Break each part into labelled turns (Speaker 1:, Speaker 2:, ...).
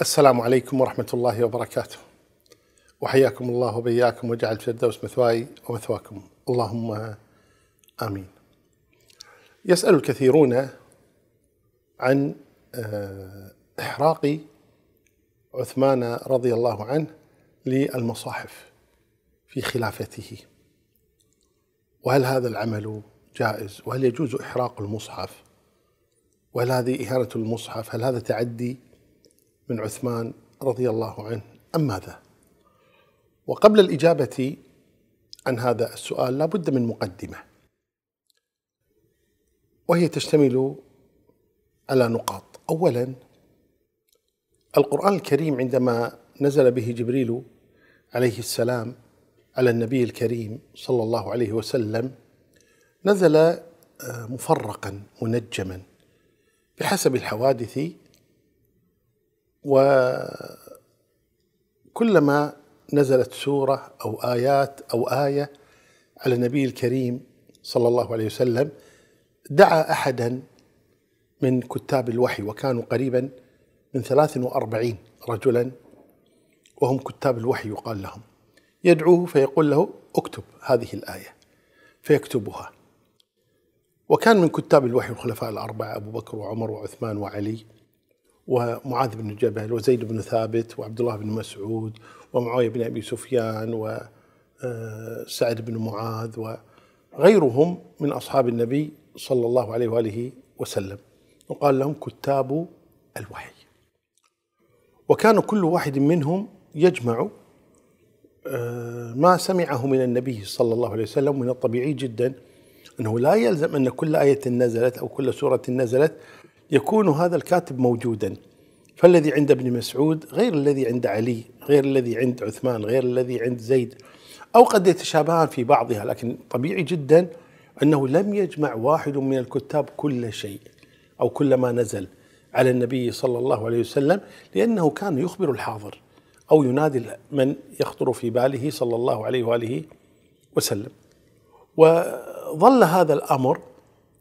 Speaker 1: السلام عليكم ورحمة الله وبركاته وحياكم الله وبياكم وجعل الفردوس مثواي ومثواكم اللهم آمين يسأل الكثيرون عن آه، إحراق عثمان رضي الله عنه للمصاحف في خلافته وهل هذا العمل جائز وهل يجوز إحراق المصحف وهل هذه إهانة المصحف هل هذا تعدي من عثمان رضي الله عنه أم ماذا؟ وقبل الإجابة عن هذا السؤال لابد من مقدمة وهي تشتمل على نقاط أولا القرآن الكريم عندما نزل به جبريل عليه السلام على النبي الكريم صلى الله عليه وسلم نزل آه، مفرقا منجما بحسب الحوادث وكلما نزلت سوره او ايات او ايه على النبي الكريم صلى الله عليه وسلم دعا احدا من كتاب الوحي وكانوا قريبا من 43 رجلا وهم كتاب الوحي يقال لهم يدعوه فيقول له اكتب هذه الايه فيكتبها وكان من كتاب الوحي الخلفاء الاربعه ابو بكر وعمر وعثمان وعلي ومعاذ بن جبل وزيد بن ثابت وعبد الله بن مسعود ومعاويه بن ابي سفيان وسعد آه، بن معاذ وغيرهم من اصحاب النبي صلى الله عليه واله وسلم وقال لهم كتاب الوحي وكان كل واحد منهم يجمع آه، ما سمعه من النبي صلى الله عليه وسلم من الطبيعي جدا انه لا يلزم ان كل ايه نزلت او كل سوره نزلت يكون هذا الكاتب موجودا فالذي عند ابن مسعود غير الذي عند علي غير الذي عند عثمان غير الذي عند زيد أو قد يتشابهان في بعضها لكن طبيعي جدا أنه لم يجمع واحد من الكتاب كل شيء أو كل ما نزل على النبي صلى الله عليه وسلم لأنه كان يخبر الحاضر أو ينادي من يخطر في باله صلى الله عليه وآله وسلم وظل هذا الأمر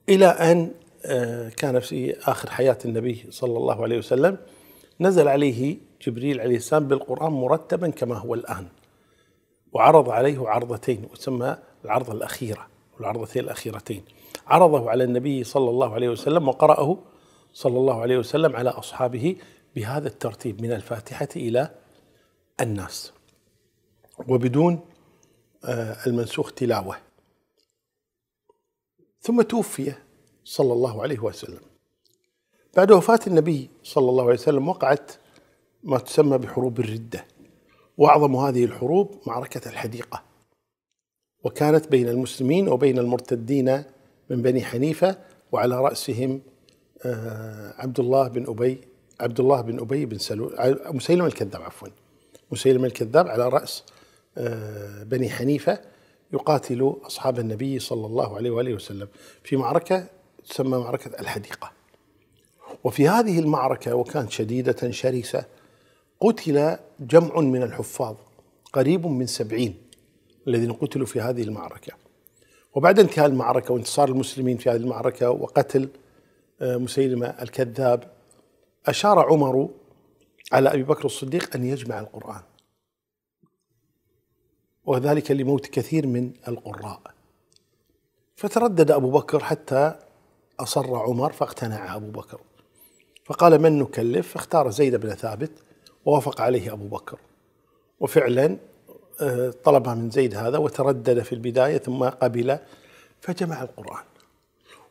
Speaker 1: إلى أن آه، كان في آخر حياة النبي صلى الله عليه وسلم نزل عليه جبريل عليه السلام بالقرآن مرتبا كما هو الآن وعرض عليه عرضتين وسمى العرضة الأخيرة والعرضتين الأخيرتين عرضه على النبي صلى الله عليه وسلم وقرأه صلى الله عليه وسلم على أصحابه بهذا الترتيب من الفاتحة إلى الناس وبدون آه، المنسوخ تلاوة ثم توفي صلى الله عليه وسلم بعد وفاة النبي صلى الله عليه وسلم وقعت ما تسمى بحروب الردة وأعظم هذه الحروب معركة الحديقة وكانت بين المسلمين وبين المرتدين من بني حنيفة وعلى رأسهم آه، عبد الله بن أبي عبد الله بن أبي بن سلول آه، مسيلم الكذاب عفوا مسيلم الكذاب على رأس آه، بني حنيفة يقاتل أصحاب النبي صلى الله عليه وآله وسلم في معركة تسمى معركة الحديقة وفي هذه المعركة وكانت شديدة شرسة قتل جمع من الحفاظ قريب من سبعين الذين قتلوا في هذه المعركة وبعد انتهاء المعركة وانتصار المسلمين في هذه المعركة وقتل آه، مسيلمة الكذاب أشار عمر على أبي بكر الصديق أن يجمع القرآن وذلك لموت كثير من القراء فتردد أبو بكر حتى أصر عمر فاقتنع أبو بكر فقال من نكلف فاختار زيد بن ثابت ووافق عليه أبو بكر وفعلا آه، طلبها من زيد هذا وتردد في البداية ثم قبل فجمع القرآن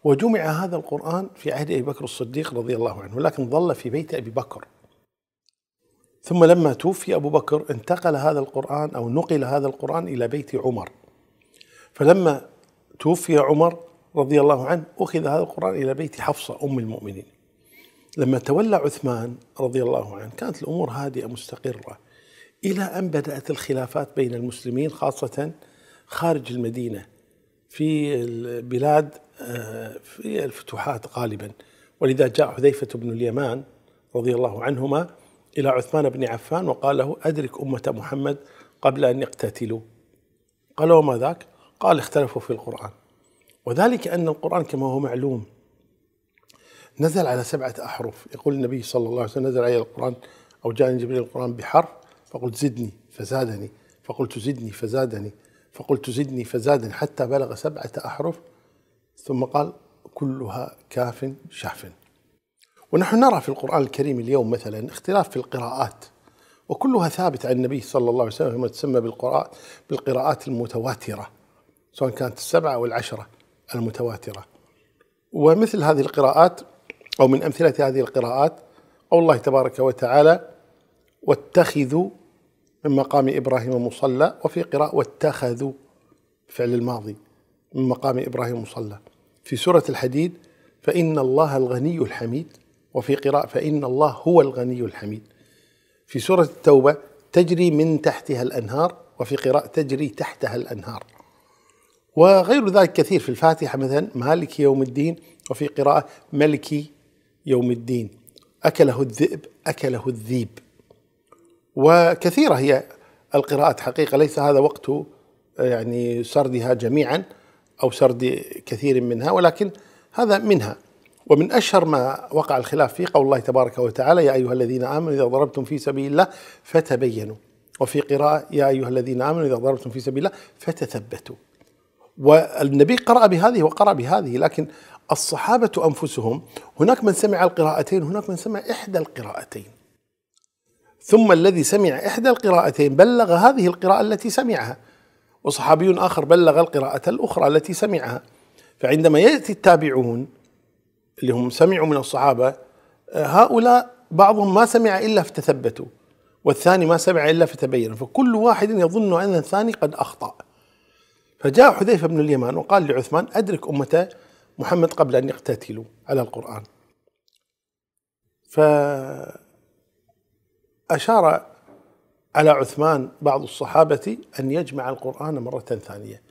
Speaker 1: وجمع هذا القرآن في عهد أبي بكر الصديق رضي الله عنه لكن ظل في بيت أبي بكر ثم لما توفي أبو بكر انتقل هذا القرآن أو نقل هذا القرآن إلى بيت عمر فلما توفي عمر رضي الله عنه أخذ هذا القرآن إلى بيت حفصة أم المؤمنين لما تولى عثمان رضي الله عنه كانت الأمور هادئة مستقرة إلى أن بدأت الخلافات بين المسلمين خاصة خارج المدينة في البلاد آه، في الفتوحات غالبا ولذا جاء حذيفة بن اليمان رضي الله عنهما إلى عثمان بن عفان وقال له أدرك أمة محمد قبل أن يقتتلوا قال وما ذاك قال اختلفوا في القرآن وذلك أن القرآن كما هو معلوم نزل على سبعة أحرف يقول النبي صلى الله عليه وسلم نزل علي القرآن أو جاءني جبريل القرآن بحرف فقلت زدني فزادني فقلت زدني فزادني فقلت زدني فزادني حتى بلغ سبعة أحرف ثم قال كلها كاف شاف ونحن نرى في القرآن الكريم اليوم مثلا اختلاف في القراءات وكلها ثابت عن النبي صلى الله عليه وسلم ما تسمى بالقراءات المتواترة سواء كانت السبعة أو العشرة المتواترة ومثل هذه القراءات أو من أمثلة هذه القراءات قول الله تبارك وتعالى واتخذوا من مقام إبراهيم مصلى وفي قراءة واتخذوا فعل الماضي من مقام إبراهيم مصلى في سورة الحديد فإن الله الغني الحميد وفي قراءة فإن الله هو الغني الحميد في سورة التوبة تجري من تحتها الأنهار وفي قراءة تجري تحتها الأنهار وغير ذلك كثير في الفاتحة مثلا مالك يوم الدين وفي قراءة ملكي يوم الدين أكله الذئب أكله الذيب وكثيرة هي القراءات حقيقة ليس هذا وقت آه، يعني سردها جميعا أو سرد كثير منها ولكن هذا منها ومن أشهر ما وقع الخلاف فيه قول الله تبارك وتعالى يا أيها الذين آمنوا إذا ضربتم في سبيل الله فتبينوا وفي قراءة يا أيها الذين آمنوا إذا ضربتم في سبيل الله فتثبتوا والنبي قرأ بهذه وقرأ بهذه لكن الصحابة أنفسهم هناك من سمع القراءتين هناك من سمع إحدى القراءتين ثم الذي سمع إحدى القراءتين بلغ هذه القراءة التي سمعها وصحابي آخر بلغ القراءة الأخرى التي سمعها فعندما يأتي التابعون اللي هم سمعوا من الصحابة هؤلاء بعضهم ما سمع إلا فتثبتوا والثاني ما سمع إلا فتبين فكل واحد يظن أن الثاني قد أخطأ فجاء حذيفة بن اليمان وقال لعثمان أدرك أمة محمد قبل أن يقتتلوا على القرآن فأشار على عثمان بعض الصحابة أن يجمع القرآن مرة ثانية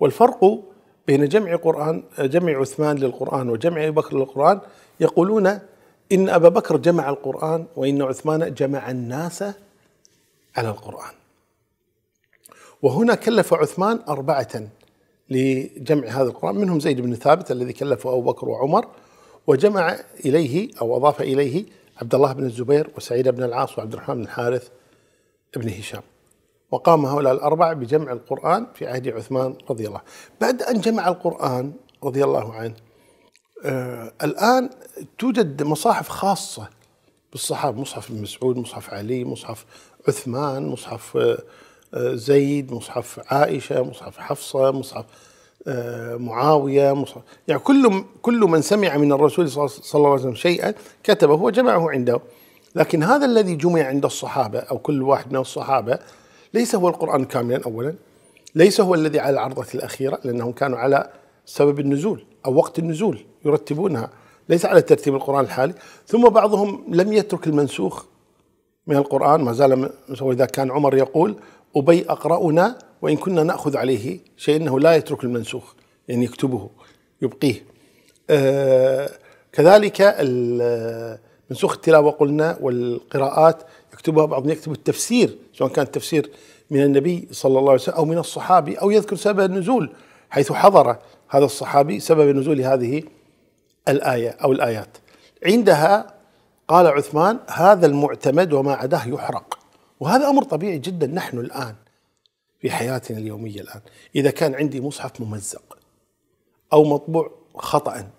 Speaker 1: والفرق بين جمع قرآن جمع عثمان للقرآن وجمع أبي بكر للقرآن يقولون إن أبا بكر جمع القرآن وإن عثمان جمع الناس على القرآن وهنا كلف عثمان أربعة لجمع هذا القرآن منهم زيد بن ثابت الذي كلفه أبو بكر وعمر وجمع إليه أو أضاف إليه عبد الله بن الزبير وسعيد بن العاص وعبد الرحمن بن الحارث بن هشام وقام هؤلاء الأربعة بجمع القرآن في عهد عثمان رضي الله بعد أن جمع القرآن رضي الله عنه آه الآن توجد مصاحف خاصة بالصحابة مصحف ابن مسعود مصحف علي مصحف عثمان مصحف آه زيد مصحف عائشة مصحف حفصة مصحف آه، معاوية مصحف يعني كل كل من سمع من الرسول صلى الله عليه وسلم شيئا كتبه وجمعه عنده لكن هذا الذي جمع عند الصحابة أو كل واحد من الصحابة ليس هو القرآن كاملا أولا ليس هو الذي على العرضة الأخيرة لأنهم كانوا على سبب النزول أو وقت النزول يرتبونها ليس على ترتيب القرآن الحالي ثم بعضهم لم يترك المنسوخ من القرآن ما زال إذا كان عمر يقول أبي أقرأنا وإن كنا نأخذ عليه شيء أنه لا يترك المنسوخ يعني يكتبه يبقيه آه كذلك منسوخ التلاوة قلنا والقراءات يكتبها بعضهم يكتب التفسير سواء كان التفسير من النبي صلى الله عليه وسلم أو من الصحابي أو يذكر سبب النزول حيث حضر هذا الصحابي سبب نزول هذه الآية أو الآيات عندها قال عثمان هذا المعتمد وما عداه يحرق وهذا امر طبيعي جدا نحن الان في حياتنا اليوميه الان اذا كان عندي مصحف ممزق او مطبوع خطا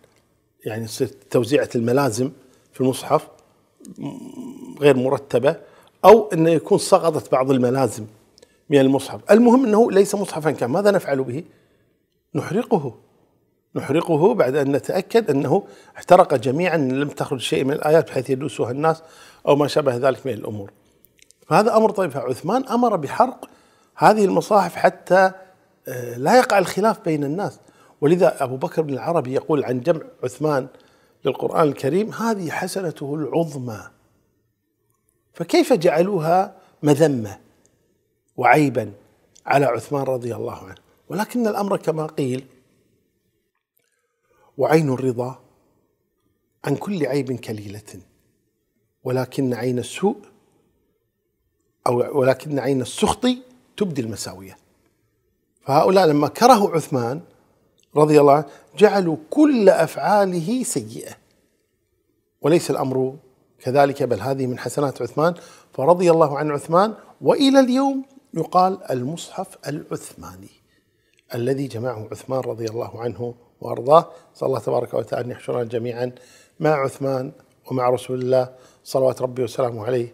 Speaker 1: يعني تصير توزيعه الملازم في المصحف غير مرتبه او انه يكون سقطت بعض الملازم من المصحف، المهم انه ليس مصحفا كان، ماذا نفعل به؟ نحرقه نحرقه بعد ان نتاكد انه احترق جميعا لم تخرج شيء من الايات بحيث يدوسها الناس او ما شابه ذلك من الامور. فهذا امر طيب فعثمان امر بحرق هذه المصاحف حتى آه، لا يقع الخلاف بين الناس ولذا ابو بكر بن العربي يقول عن جمع عثمان للقران الكريم هذه حسنته العظمى فكيف جعلوها مذمه وعيبا على عثمان رضي الله عنه ولكن الامر كما قيل وعين الرضا عن كل عيب كليله ولكن عين السوء أو ولكن عين السخط تبدي المساوية فهؤلاء لما كرهوا عثمان رضي الله عنه جعلوا كل أفعاله سيئة وليس الأمر كذلك بل هذه من حسنات عثمان فرضي الله عن عثمان وإلى اليوم يقال المصحف العثماني الذي جمعه عثمان رضي الله عنه وارضاه صلى الله تبارك وتعالى ان يحشرنا جميعا مع عثمان ومع رسول الله صلوات ربي وسلامه عليه